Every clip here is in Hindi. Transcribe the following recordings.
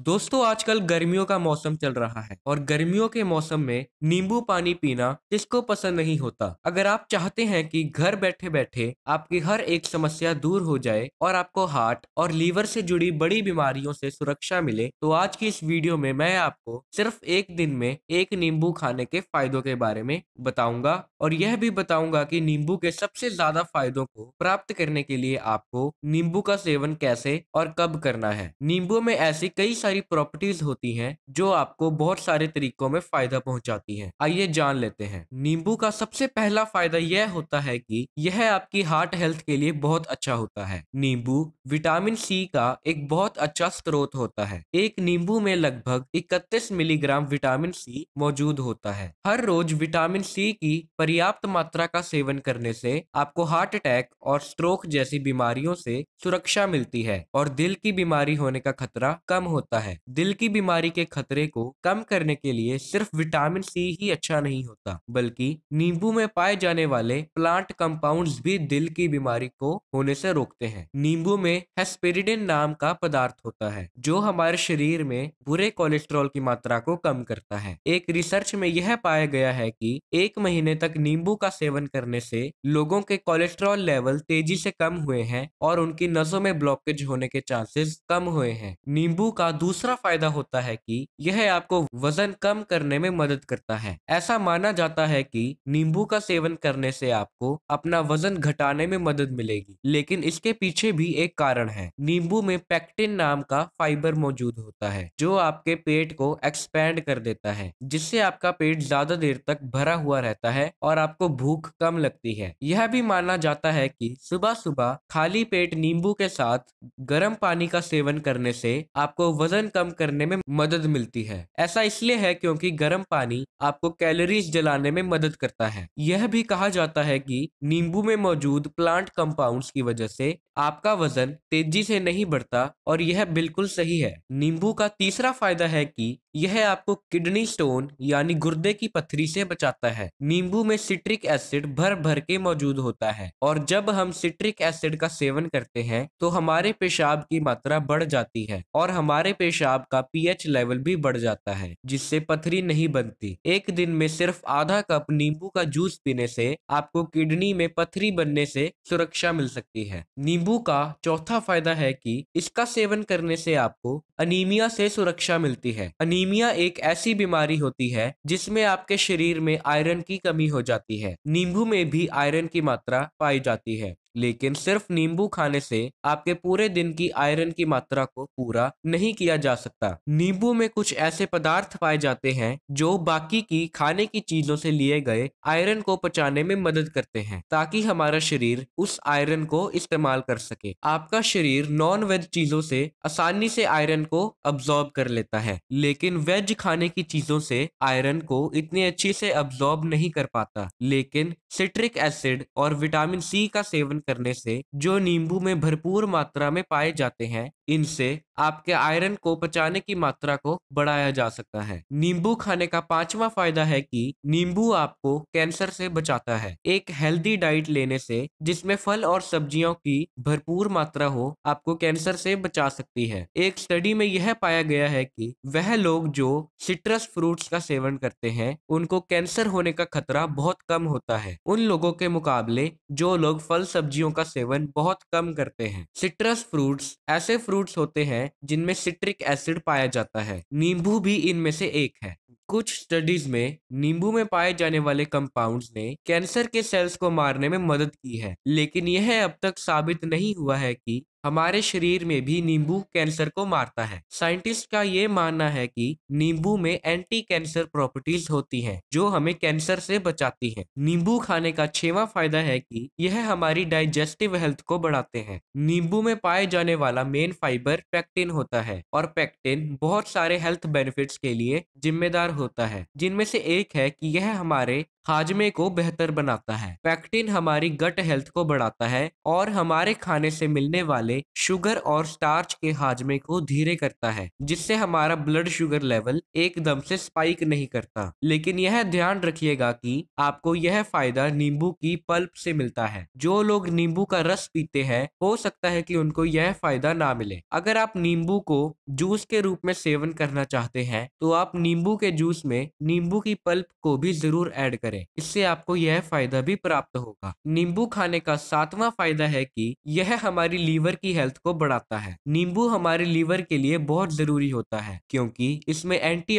दोस्तों आजकल गर्मियों का मौसम चल रहा है और गर्मियों के मौसम में नींबू पानी पीना किसको पसंद नहीं होता अगर आप चाहते हैं कि घर बैठे बैठे आपकी हर एक समस्या दूर हो जाए और आपको हार्ट और लीवर से जुड़ी बड़ी बीमारियों से सुरक्षा मिले तो आज की इस वीडियो में मैं आपको सिर्फ एक दिन में एक नींबू खाने के फायदों के बारे में बताऊंगा और यह भी बताऊंगा की नींबू के सबसे ज्यादा फायदों को प्राप्त करने के लिए आपको नींबू का सेवन कैसे और कब करना है नींबू में ऐसी कई सारी प्रॉपर्टीज होती हैं जो आपको बहुत सारे तरीकों में फायदा पहुंचाती हैं आइए जान लेते हैं नींबू का सबसे पहला फायदा यह होता है कि यह आपकी हार्ट हेल्थ के लिए बहुत अच्छा होता है नींबू विटामिन सी का एक बहुत अच्छा स्रोत होता है एक नींबू में लगभग इकतीस मिलीग्राम विटामिन सी मौजूद होता है हर रोज विटामिन सी की पर्याप्त मात्रा का सेवन करने से आपको हार्ट अटैक और स्ट्रोक जैसी बीमारियों से सुरक्षा मिलती है और दिल की बीमारी होने का खतरा कम होता होता है दिल की बीमारी के खतरे को कम करने के लिए सिर्फ विटामिन सी ही अच्छा नहीं होता बल्कि नींबू में पाए जाने वाले प्लांट कंपाउंड्स भी दिल की बीमारी को होने से रोकते हैं नींबू में हेस्पेरिडिन नाम का पदार्थ होता है जो हमारे शरीर में बुरे कोलेस्ट्रॉल की मात्रा को कम करता है एक रिसर्च में यह पाया गया है कि एक महीने तक नींबू का सेवन करने से लोगों के कोलेस्ट्रॉल लेवल तेजी से कम हुए हैं और उनकी नसों में ब्लॉकेज होने के चांसेस कम हुए हैं नींबू का दूसरा फायदा होता है कि यह आपको वजन कम करने में मदद करता है ऐसा माना जाता है कि नींबू का सेवन करने से आपको अपना वजन घटाने में मदद मिलेगी लेकिन इसके पीछे भी एक कारण है नींबू में पैक्टिन नाम का फाइबर मौजूद होता है जो आपके पेट को एक्सपैंड कर देता है जिससे आपका पेट ज्यादा देर तक भरा हुआ रहता है और आपको भूख कम लगती है यह भी माना जाता है कि सुबह सुबह खाली पेट नींबू के साथ गर्म पानी का सेवन करने से आपको वजन वजन कम करने में मदद मिलती है ऐसा इसलिए है क्योंकि गर्म पानी आपको कैलोरीज जलाने में मदद करता है यह भी कहा जाता है कि नींबू में मौजूद प्लांट कंपाउंड्स की वजह से आपका वजन तेजी से नहीं बढ़ता और यह बिल्कुल सही है नींबू का तीसरा फायदा है कि यह आपको किडनी स्टोन यानी गुर्दे की पथरी से बचाता है नींबू में सिट्रिक एसिड भर भर के मौजूद होता है और जब हम सिट्रिक एसिड का सेवन करते हैं तो हमारे पेशाब की मात्रा बढ़ जाती है और हमारे पेशाब का पीएच लेवल भी बढ़ जाता है जिससे पथरी नहीं बनती एक दिन में सिर्फ आधा कप नींबू का जूस पीने से आपको किडनी में पथरी बनने से सुरक्षा मिल सकती है नींबू का चौथा फायदा है की इसका सेवन करने से आपको अनिमिया से सुरक्षा मिलती है नीमिया एक ऐसी बीमारी होती है जिसमें आपके शरीर में आयरन की कमी हो जाती है नींबू में भी आयरन की मात्रा पाई जाती है लेकिन सिर्फ नींबू खाने से आपके पूरे दिन की आयरन की मात्रा को पूरा नहीं किया जा सकता नींबू में कुछ ऐसे पदार्थ पाए जाते हैं जो बाकी की खाने की चीजों से लिए गए आयरन को पचाने में मदद करते हैं ताकि हमारा शरीर उस आयरन को इस्तेमाल कर सके आपका शरीर नॉन वेज चीजों से आसानी से आयरन को अब्जॉर्ब कर लेता है लेकिन वेज खाने की चीजों से आयरन को इतनी अच्छी से अब्जॉर्ब नहीं कर पाता लेकिन सिट्रिक एसिड और विटामिन सी का सेवन करने से जो नींबू में भरपूर मात्रा में पाए जाते हैं इनसे आपके आयरन को बचाने की मात्रा को बढ़ाया जा सकता है नींबू खाने का पांचवा फायदा है कि नींबू आपको कैंसर से बचाता है एक हेल्दी डाइट लेने से जिसमें फल और सब्जियों की भरपूर मात्रा हो आपको कैंसर से बचा सकती है एक स्टडी में यह पाया गया है कि वह लोग जो सिट्रस फ्रूट्स का सेवन करते हैं उनको कैंसर होने का खतरा बहुत कम होता है उन लोगों के मुकाबले जो लोग फल सब्जियों का सेवन बहुत कम करते हैं सिट्रस फ्रूट्स ऐसे फ्रूट फ्रूट्स होते हैं जिनमें सिट्रिक एसिड पाया जाता है नींबू भी इनमें से एक है कुछ स्टडीज में नींबू में पाए जाने वाले कंपाउंड्स ने कैंसर के सेल्स को मारने में मदद की है लेकिन यह अब तक साबित नहीं हुआ है कि हमारे शरीर में भी नींबू कैंसर को मारता है साइंटिस्ट का ये मानना है कि नींबू में एंटी कैंसर प्रॉपर्टीज होती हैं जो हमें कैंसर से बचाती हैं। नींबू खाने का छेवा फायदा है कि यह हमारी डाइजेस्टिव हेल्थ को बढ़ाते हैं नींबू में पाए जाने वाला मेन फाइबर पैक्टिन होता है और पैक्टिन बहुत सारे हेल्थ बेनिफिट के लिए जिम्मेदार होता है जिनमें से एक है की यह हमारे हाजमे को बेहतर बनाता है पैक्टिन हमारी गट हेल्थ को बढ़ाता है और हमारे खाने से मिलने वाले शुगर और स्टार्च के हाजमे को धीरे करता है जिससे हमारा ब्लड शुगर लेवल एकदम से स्पाइक नहीं करता लेकिन यह ध्यान रखिएगा कि आपको यह फायदा नींबू की पल्प से मिलता है जो लोग नींबू का रस पीते हैं हो सकता है की उनको यह फायदा ना मिले अगर आप नींबू को जूस के रूप में सेवन करना चाहते हैं तो आप नींबू के जूस में नींबू की पल्प को भी जरूर एड करें करें इससे आपको यह फायदा भी प्राप्त होगा नींबू खाने का सातवां फायदा है कि यह हमारी लीवर की हेल्थ को बढ़ाता है नींबू हमारे लीवर के लिए बहुत जरूरी होता है क्योंकि इसमें एंटी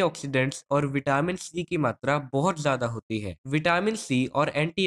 और विटामिन सी की मात्रा बहुत ज्यादा होती है विटामिन सी और एंटी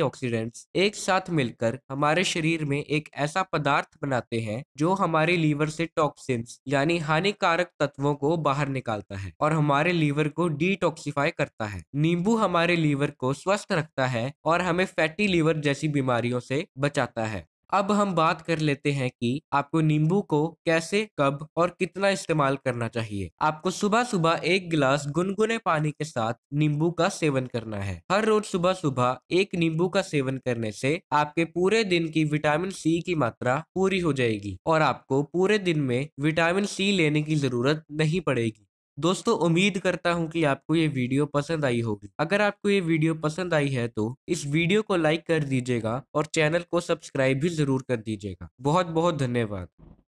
एक साथ मिलकर हमारे शरीर में एक ऐसा पदार्थ बनाते हैं जो हमारे लीवर से टॉक्सिन्स यानी हानिकारक तत्वों को बाहर निकालता है और हमारे लीवर को डिटॉक्सीफाई करता है नींबू हमारे लीवर को स्वस्थ स्वस्थ रखता है और हमें फैटी लीवर जैसी बीमारियों से बचाता है अब हम बात कर लेते हैं कि आपको नींबू को कैसे कब और कितना इस्तेमाल करना चाहिए आपको सुबह सुबह एक गिलास गुनगुने पानी के साथ नींबू का सेवन करना है हर रोज सुबह सुबह एक नींबू का सेवन करने से आपके पूरे दिन की विटामिन सी की मात्रा पूरी हो जाएगी और आपको पूरे दिन में विटामिन सी लेने की जरूरत नहीं पड़ेगी दोस्तों उम्मीद करता हूं कि आपको ये वीडियो पसंद आई होगी अगर आपको ये वीडियो पसंद आई है तो इस वीडियो को लाइक कर दीजिएगा और चैनल को सब्सक्राइब भी जरूर कर दीजिएगा बहुत बहुत धन्यवाद